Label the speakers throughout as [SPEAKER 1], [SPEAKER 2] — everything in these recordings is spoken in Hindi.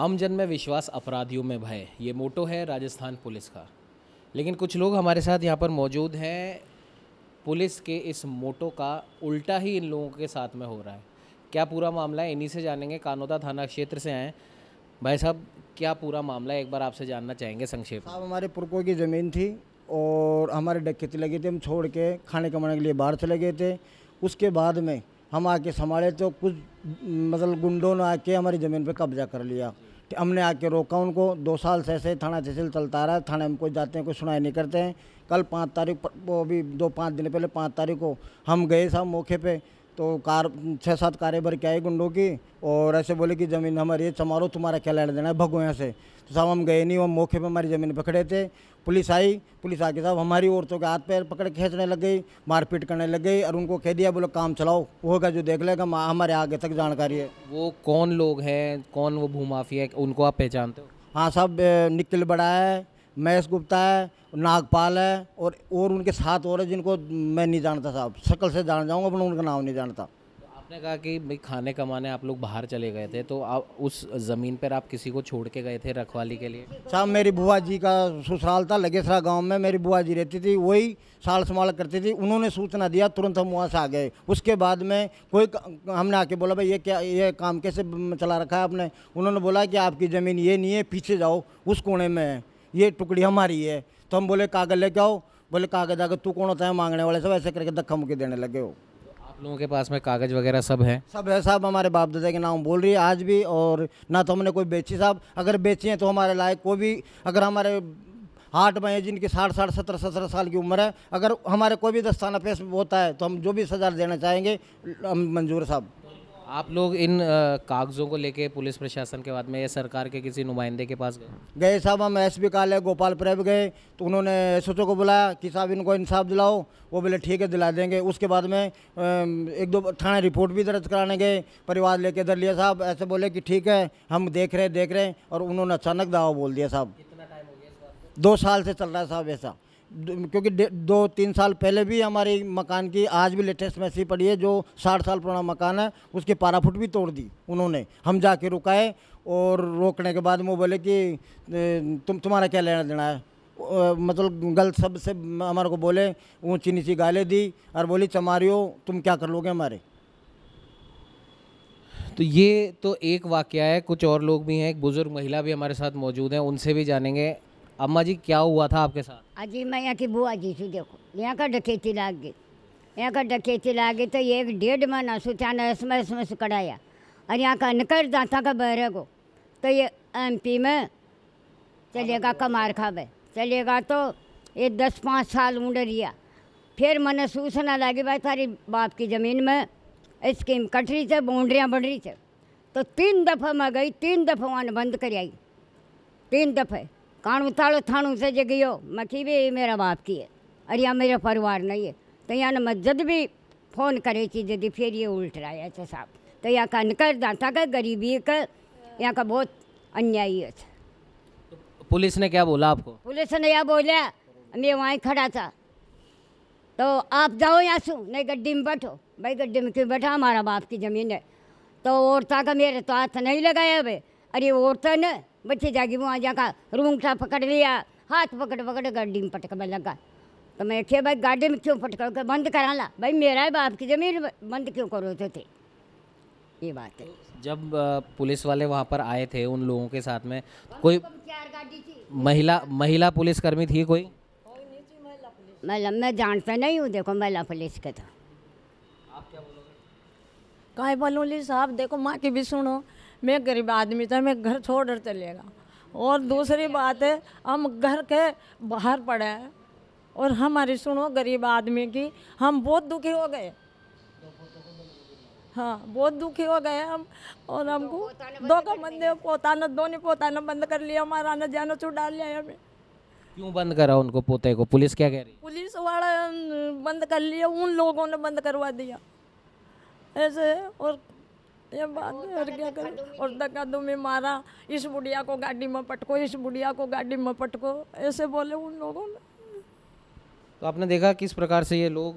[SPEAKER 1] आमजन में विश्वास अपराधियों में भय ये मोटो है राजस्थान पुलिस का लेकिन कुछ लोग हमारे साथ यहाँ पर मौजूद हैं पुलिस के इस मोटो का उल्टा ही इन लोगों के साथ में हो रहा है क्या पूरा मामला है इन्हीं से जानेंगे कानोदा थाना क्षेत्र से आए भाई साहब क्या पूरा मामला है एक बार आपसे जानना चाहेंगे संक्षेप
[SPEAKER 2] साहब हमारे पुरखों की ज़मीन थी और हमारे डकैती लगे थे हम छोड़ के खाने कमाने के लिए बाहर चले गए थे उसके बाद में हम आके संभाले तो कुछ मतलब गुंडों ने आके हमारी ज़मीन पर कब्जा कर लिया तो हमने आके रोका उनको दो साल से ऐसे थाना तहसील चलता रहा थाने हम कोई जाते हैं कोई सुनाई नहीं करते हैं कल पाँच तारीख वो अभी दो पाँच दिन पहले पाँच तारीख को हम गए साहब मौके पर तो कार छः सात कारें भर के आए गुंडों की और ऐसे बोले कि ज़मीन हमारी ये चमारो तुम्हारा क्या लेना देना है भगो यहाँ से तो साहब हम गए नहीं वो मौके पर हमारी ज़मीन पकड़े थे पुलिस आई पुलिस आके साहब हमारी औरतों के हाथ पैर पकड़ खींचने लग गई मारपीट करने लग गई और उनको कह दिया बोलो काम चलाओ वो होगा जो देख लेगा हमारे आगे तक जानकारी है वो
[SPEAKER 1] कौन लोग हैं कौन वो भूमाफिया उनको आप पहचानते हो
[SPEAKER 2] हाँ साहब निकल बड़ा है महेश गुप्ता है नागपाल है और और उनके साथ और है जिनको मैं नहीं जानता साहब शक्ल से जान जाऊँगा अपना उनका नाम नहीं जानता तो
[SPEAKER 1] आपने कहा कि भाई खाने कमाने आप लोग बाहर चले गए थे तो आप उस ज़मीन पर आप किसी को छोड़ के गए थे रखवाली के लिए
[SPEAKER 2] साहब मेरी बुआ जी का ससुराल था लगेसरा गांव में मेरी बुआ जी रहती थी वही साल संभाल करती थी उन्होंने सूचना दिया तुरंत हम वहाँ से आ गए उसके बाद में कोई हमने आके बोला भाई ये क्या ये काम कैसे चला रखा है आपने उन्होंने बोला कि आपकी ज़मीन ये नहीं है पीछे जाओ उस कोने में है ये टुकड़ी हमारी है तो हम बोले कागज लेके आओ बोले कागज आगे तू कौन होता है मांगने वाले सब ऐसे करके धक्का मुक्की देने लगे हो
[SPEAKER 1] आप लोगों के पास में कागज वगैरह सब
[SPEAKER 2] है सब है साहब हमारे बाप दादा के नाम बोल रही है आज भी और ना तो हमने कोई बेची साहब अगर बेची है तो हमारे लायक कोई भी अगर हमारे हाट में जिनकी साठ साठ सत्रह सत्रह साल की उम्र है अगर हमारे कोई भी दस्ताना पेश होता है तो हम जो भी सजा देना चाहेंगे हम मंजूर साहब
[SPEAKER 1] आप लोग इन कागजों को लेके पुलिस प्रशासन के बाद में या सरकार के किसी नुमाइंदे के
[SPEAKER 2] पास गए गए साहब हम एस बी काले गोपाल प्रेम गए तो उन्होंने एस को बुलाया कि साहब इनको इंसाफ दिलाओ वो बोले ठीक है दिला देंगे उसके बाद में एक दो थाना रिपोर्ट भी दर्ज कराने गए परिवार लेके इधर लिया साहब ऐसे बोले कि ठीक है हम देख रहे देख रहे और उन्होंने अचानक दावा बोल दिया साहब दो साल से चल रहा है साहब ऐसा क्योंकि दो तीन साल पहले भी हमारे मकान की आज भी लेटेस्ट मैसी पड़ी है जो साठ साल पुराना मकान है उसके पाराफुट भी तोड़ दी उन्होंने हम जाके रुकाए और रोकने के बाद वो बोले कि तुम तुम्हारा क्या लेना देना है मतलब गलत सब से हमारे को बोले ऊँची नीची गाले दी और बोली चमारियो तुम क्या कर लोगे हमारे
[SPEAKER 1] तो ये तो एक वाक्य है कुछ और लोग भी हैं एक बुज़ुर्ग महिला भी हमारे साथ मौजूद हैं उनसे भी जानेंगे अम्मा जी क्या हुआ था आपके साथ
[SPEAKER 3] अजी मैं यहाँ की बुआ जी थी देखो यहाँ का डकेती लाग गई यहाँ का डकेती लाग गई तो एक डेढ़ महीना सुचाना इसमें इसमें से कराया और यहाँ का निकल दाता का बहरे को तो ये एमपी में चलेगा कमार खा खाबे चलेगा तो ये दस पाँच साल ऊँड रिया फिर मैंने सूचना लागी भाई तारी बाप की ज़मीन में स्कीम कट रही थे बाउंड्रियाँ बढ़ रही थे तो तीन दफ़ा मैं गई तीन दफ़ा वहाँ बंद कर आई तीन दफ़े कान थाड़ो थानू से जगियो मखी भी मेरा बाप की है अरे यहाँ मेरा परिवार नहीं है तो यहाँ ने मस्जिद भी फ़ोन करे थी दीदी फिर ये उल्ट रहा है ऐसे साहब तो यहाँ का निकल दाता का गरीबी का यहाँ का बहुत अन्यायी है
[SPEAKER 1] पुलिस ने क्या बोला आपको
[SPEAKER 3] पुलिस ने यह बोला मैं वहीं खड़ा था तो आप जाओ यहाँ सू नहीं गड्ढे में बैठो भाई गड्ढी में क्यों बैठा हमारा बाप की ज़मीन है तो औरता का मेरे तो हाथ नहीं लगाया भाई अरे औरतन तो बच्चे जागी वहाँ जाकर रूंगटा पकड़ लिया हाथ पकड़ पकड़ गाड़ी में पटक लगा तो मैं क्या भाई गाड़ी में क्यों पटका कर बंद करा ला भाई मेरा है बाप की जमीन बंद क्यों करो थे, तो थे ये बात है
[SPEAKER 1] जब पुलिस वाले वहाँ पर आए थे उन लोगों के साथ में कोई महिला महिला पुलिसकर्मी थी कोई
[SPEAKER 3] महिला मैं जानता नहीं हूँ देखो महिला पुलिस के था तो।
[SPEAKER 2] आप क्या बोलोगे
[SPEAKER 3] कहे
[SPEAKER 4] बोलूँ साहब देखो माँ की भी सुनो मैं गरीब आदमी था मैं घर छोड़ कर चलेगा और दूसरी बात है हम घर के बाहर पड़े हैं और हमारी सुनो गरीब आदमी की हम बहुत दुखी हो गए हाँ बहुत दुखी हो गए हम और हमको दो का बंदे पोताना दोनों पोताना बंद कर लिया हमारा ना जाना डाल लिया हमें
[SPEAKER 1] क्यों बंद करा उनको पोते को पुलिस क्या कह रही
[SPEAKER 4] पुलिस वाला बंद कर लिया उन लोगों ने बंद करवा दिया ऐसे और बात और क्या और धक्का में मारा इस बुढ़िया को गाड़ी में पटको इस बुढ़िया को गाड़ी में पटको ऐसे बोले उन लोगों ने
[SPEAKER 1] तो आपने देखा किस प्रकार से ये लोग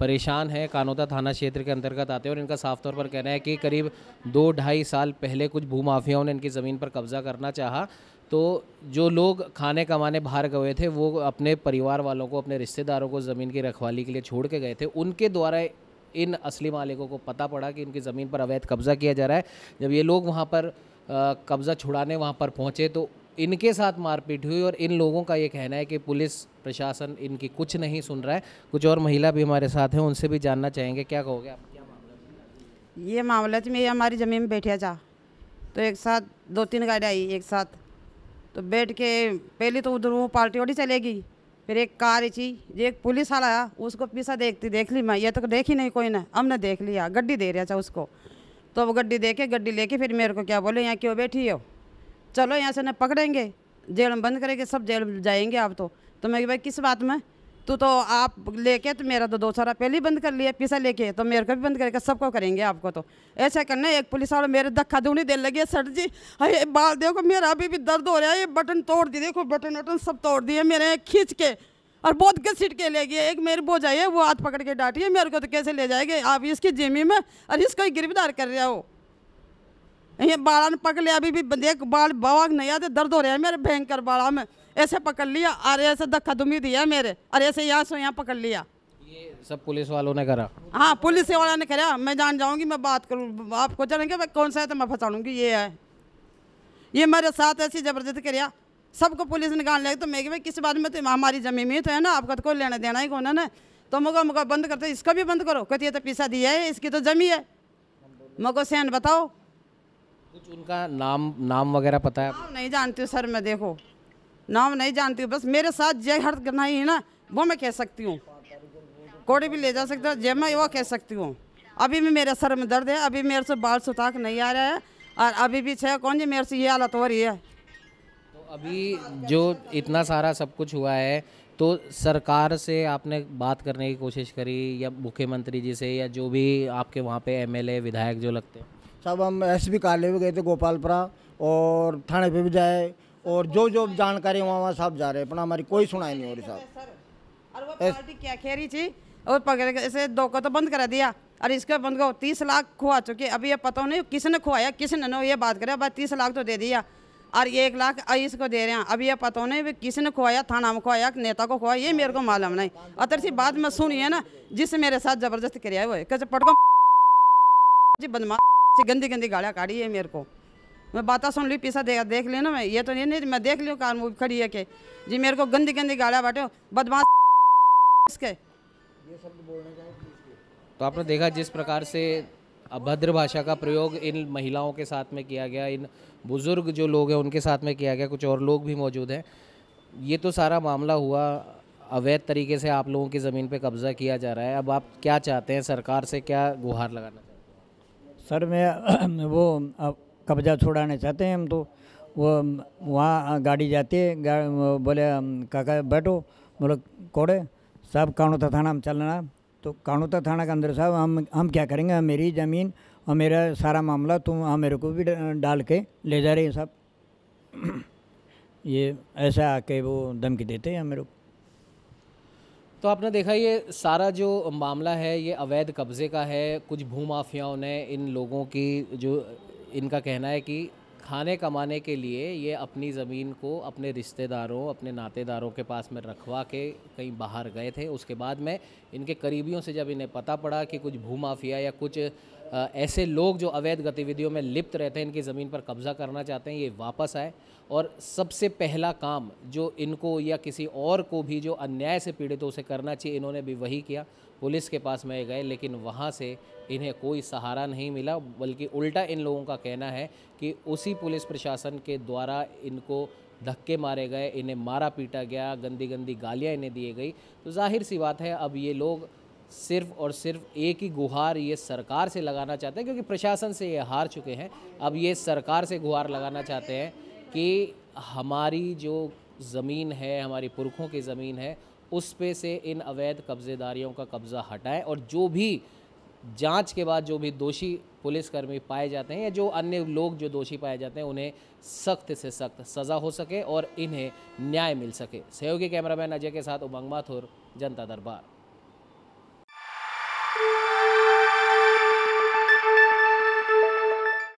[SPEAKER 1] परेशान है कानोता थाना क्षेत्र के अंतर्गत आते हैं और इनका साफ तौर पर कहना है कि करीब दो ढाई साल पहले कुछ भूमाफियाओं ने इनकी ज़मीन पर कब्जा करना चाहा तो जो लोग खाने कमाने बाहर गए थे वो अपने परिवार वालों को अपने रिश्तेदारों को ज़मीन की रखवाली के लिए छोड़ के गए थे उनके द्वारा इन असली मालिकों को पता पड़ा कि इनकी ज़मीन पर अवैध कब्ज़ा किया जा रहा है जब ये लोग वहाँ पर कब्ज़ा छुड़ाने वहाँ पर पहुँचे तो इनके साथ मारपीट हुई और इन लोगों का ये कहना है कि पुलिस प्रशासन इनकी कुछ नहीं सुन रहा है कुछ और महिला भी हमारे साथ हैं उनसे भी जानना चाहेंगे क्या कहोगे आप क्या
[SPEAKER 4] मामला ये मामला थी मैं हमारी ज़मीन में बैठे जा तो एक साथ दो तीन गाड़ी आई एक साथ तो बैठ के पहले तो उधर वो पार्टी वाली चलेगी फिर एक कार थी एक पुलिस वाला आया उसको पीछा देखती देख ली मैं ये तो देखी नहीं कोई ने हमने देख लिया गड्डी दे रहा था उसको तो वो गड्डी दे के गड्डी लेके फिर मेरे को क्या बोले यहाँ क्यों बैठी हो चलो यहाँ से ना पकड़ेंगे जेल में बंद करेंगे सब जेल जाएंगे आप तो तो मैं भाई किस बात में तू तो आप लेके तो मेरा तो दो सौ पहले पहले बंद कर लिया पैसा लेके तो मेरे को भी बंद करेगा सबको करेंगे आपको तो ऐसा करना एक पुलिस वाले मेरे धक्का दूनी देने लगे सर जी अरे बाल देखो मेरा अभी भी दर्द हो रहा है ये बटन तोड़ दिए देखो बटन वटन सब तोड़ दिए मेरे खींच के और बहुत घसीट के ले गए एक मेरी बोझ आई है वो हाथ पकड़ के डांटिए मेरे को तो कैसे ले जाएंगे आप इसकी जिमी में और इसको ही गिरफ्तार कर रहे हो ये बाड़ा ने पकड़ लिया अभी भी देख बाल बवाग नहीं आते तो दर्द हो रहा है मेरे भयंकर बाड़ा में ऐसे पकड़ लिया और ऐसे धक्का दुमी दिया मेरे और ऐसे यहाँ से यहाँ पकड़ लिया
[SPEAKER 1] ये सब पुलिस वालों ने करा
[SPEAKER 4] हाँ पुलिस वाला ने करा मैं जान जाऊंगी मैं बात करूँ आपको चलेंगे मैं कौन सा है तो मैं फंसाऊंगी ये है ये मेरे साथ ऐसी जबरदस्ती करिया सबको पुलिस निकाल लिया तो मैं किस बात में तो हमारी जमीन में तो है ना आपका तो कोई लेना देना ही कौन है ना तो मुको मुको बंद करते इसका भी बंद करो कहती है तो पैसा दिया है इसकी तो जमी है मुको सहन बताओ
[SPEAKER 1] कुछ उनका नाम नाम वगैरह पता है
[SPEAKER 4] नहीं जानती सर मैं देखो नाम नहीं जानती बस मेरे साथ जय हर नहीं है ना वो मैं कह सकती हूँ कोड़ी भी ले जा सकता हो जय मैं वो कह सकती हूँ अभी भी मेरे सर में दर्द है अभी मेरे से बाल सुताक नहीं आ रहा है और अभी भी छः कौन जी मेरे से ये हालत हो रही है तो
[SPEAKER 1] अभी जो इतना सारा सब कुछ हुआ है तो सरकार से आपने बात करने की कोशिश करी या मुख्यमंत्री जी से या जो भी आपके वहाँ पे एमएलए विधायक जो लगते हैं
[SPEAKER 2] सब हम एसपी कार्यालय में गए थे गोपालपुरा और थाने पे भी जाए और जो जो जानकारी वहाँ वहाँ साहब जा रहे हैं अपना हमारी कोई सुनाई नहीं हो रही साहब
[SPEAKER 4] और वो पार्टी क्या कह रही थी और पकड़ ऐसे दो को तो बंद करा दिया और इसका बंद को तीस लाख खुआ चुके अभी ये पता नहीं किसने खुआया किसने नो ये बात करे बस तीस लाख तो दे दिया और एक लाख इसको दे रहे हैं अभी ये पता नहीं किसने खुआया थाना में खुआया नेता को खुआया ये मेरे को मालूम नहीं अतर सी बात मैं सुनी है ना जिस मेरे साथ जबरदस्ती कराया वो कैसे पटको जी बदमाश गंदी गंदी गाड़ियाँ काटी है मेरे को मैं बात सुन ली पीछा देगा देख लेना मैं ये तो नहीं नहीं मैं देख लियो कार मूवी खड़ी है के जी मेरे को गंदी गंदी गाड़ा बांटे बदमाश इसके
[SPEAKER 1] तो आपने देखा जिस प्रकार से अभद्र भाषा का प्रयोग इन महिलाओं के साथ में किया गया इन बुज़ुर्ग जो लोग हैं उनके साथ में किया गया कुछ और लोग भी मौजूद हैं ये तो सारा मामला हुआ अवैध तरीके से आप लोगों की ज़मीन पे कब्ज़ा किया जा रहा है अब आप क्या चाहते हैं सरकार से क्या गुहार लगाना चाहते
[SPEAKER 2] हैं सर मैं वो कब्जा छोड़ाना चाहते हैं हम तो वो वहाँ गाड़ी जाती है गा, बोले काका बैठो बोले कोड़े साहब कानूता थाना हम चलना तो कानूता थाना के अंदर साहब हम हम क्या करेंगे मेरी ज़मीन और मेरा सारा मामला तुम हम हाँ, मेरे को भी डाल के ले जा रहे हैं साहब ये ऐसा आके वो धमकी देते हैं मेरे को
[SPEAKER 1] तो आपने देखा ये सारा जो मामला है ये अवैध कब्ज़े का है कुछ भूमाफियाओं ने इन लोगों की जो इनका कहना है कि खाने कमाने के लिए ये अपनी ज़मीन को अपने रिश्तेदारों अपने नातेदारों के पास में रखवा के कहीं बाहर गए थे उसके बाद में इनके करीबियों से जब इन्हें पता पड़ा कि कुछ भूमाफिया या कुछ ऐसे लोग जो अवैध गतिविधियों में लिप्त रहते हैं इनकी ज़मीन पर कब्ज़ा करना चाहते हैं ये वापस आए और सबसे पहला काम जो इनको या किसी और को भी जो अन्याय से पीड़ित हो उसे करना चाहिए इन्होंने भी वही किया पुलिस के पास में गए लेकिन वहाँ से इन्हें कोई सहारा नहीं मिला बल्कि उल्टा इन लोगों का कहना है कि उसी पुलिस प्रशासन के द्वारा इनको धक्के मारे गए इन्हें मारा पीटा गया गंदी गंदी गालियाँ इन्हें दिए गई तो जाहिर सी बात है अब ये लोग सिर्फ और सिर्फ एक ही गुहार ये सरकार से लगाना चाहते हैं क्योंकि प्रशासन से ये हार चुके हैं अब ये सरकार से गुहार लगाना चाहते हैं कि हमारी जो ज़मीन है हमारी पुरखों की ज़मीन है उस पे से इन अवैध कब्ज़ेदारियों का कब्ज़ा हटाएं और जो भी जांच के बाद जो भी दोषी पुलिसकर्मी पाए जाते हैं या जो अन्य लोग जो दोषी पाए जाते हैं उन्हें सख्त से सख्त सज़ा हो सके और इन्हें न्याय मिल सके सहयोगी कैमरामैन अजय के साथ उमंग माथुर जनता दरबार